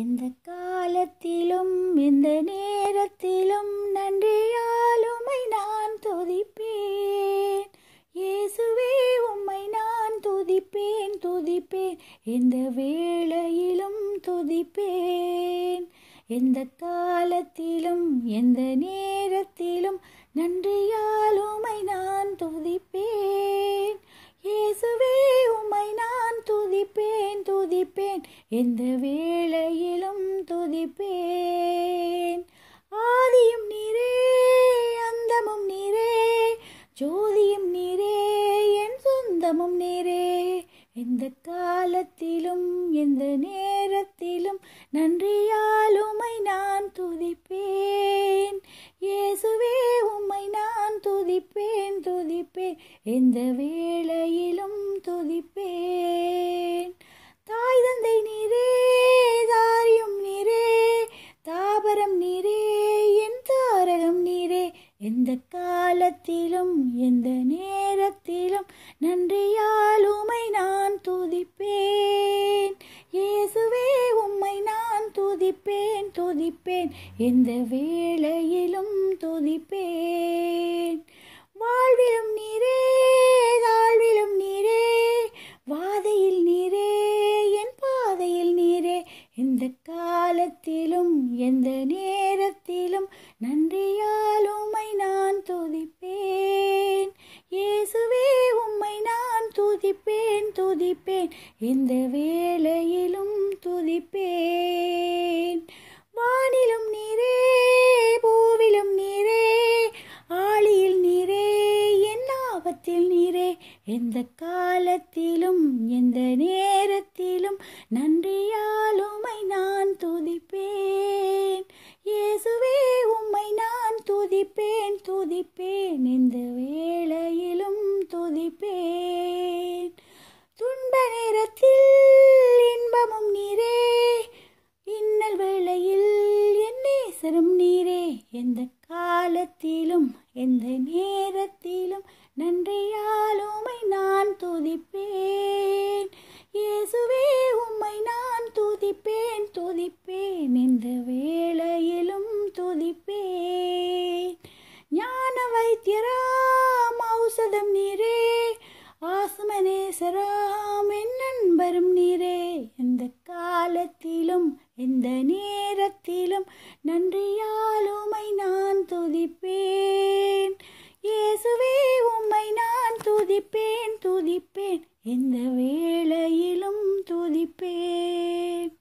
எந்த காலத்திலும் எந்த நேரத்திலும் நன்றியாலுமை நான் துதிப்பேன் இயேசுவே உம்மை நான் துதிப்பேன் துதிப்பேன் எந்த வேளையிலும் துதிப்பேன் எந்த காலத்திலும் எந்த நேரத்திலும் நன்றியாலுமை நான் துதி துதிப்பேன் எந்த வேளையிலும் துதிப்பேன் ஆதியும் நீரே அந்தமும் நீரே ஜோதியும் நீரே என் சொந்தமும் நீரே எந்த காலத்திலும் எந்த நேரத்திலும் நன்றியால் உமை நான் துதிப்பேன் இயேசுவே உம்மை நான் துதிப்பேன் துதிப்பேன் எந்த வேளையில் காலத்திலும் எந்த நேரத்திலும் நன்றியால் உமை நான் துதிப்பேன் இயேசுவே உம்மை நான் துதிப்பேன் துதிப்பேன் எந்த வேளையிலும் துதிப்பேன் வாழ்விலும் நீரே தாழ்விலும் நீரே வாதையில் நீரே என் பாதையில் நீரே எந்த காலத்திலும் எந்த நேரம் துதிப்பேன் துதிப்பேன் எந்த வேலையிலும் துதிப்பேன் வானிலும் நீரே பூவிலும் நீரே ஆளியில் நீரே என் ஆபத்தில் நீரே எந்த காலத்திலும் எந்த நேரத்திலும் நன்றியாலுமை நான் துதிப்பேன் இயேசுவே உம்மை நான் துதிப்பேன் துதிப்பேன் இந்த வேளையிலும் துதிப்பேன் நேரத்தில் இன்பமும் நீரே இன்னல் வேளையில் என் நேசரும் நீரே எந்த காலத்திலும் எந்த நேரத்திலும் நன்றியாலுமை நான் துதிப்பேன் இயேசுவே உம்மை நான் துதிப்பேன் துதிப்பேன் எந்த வே காலத்திலும் எந்த நேரத்திலும் நன்றியாலுமை நான் துதிப்பேன் இயேசுவே உம்மை நான் துதிப்பேன் துதிப்பேன் எந்த வேளையிலும் துதிப்பேன்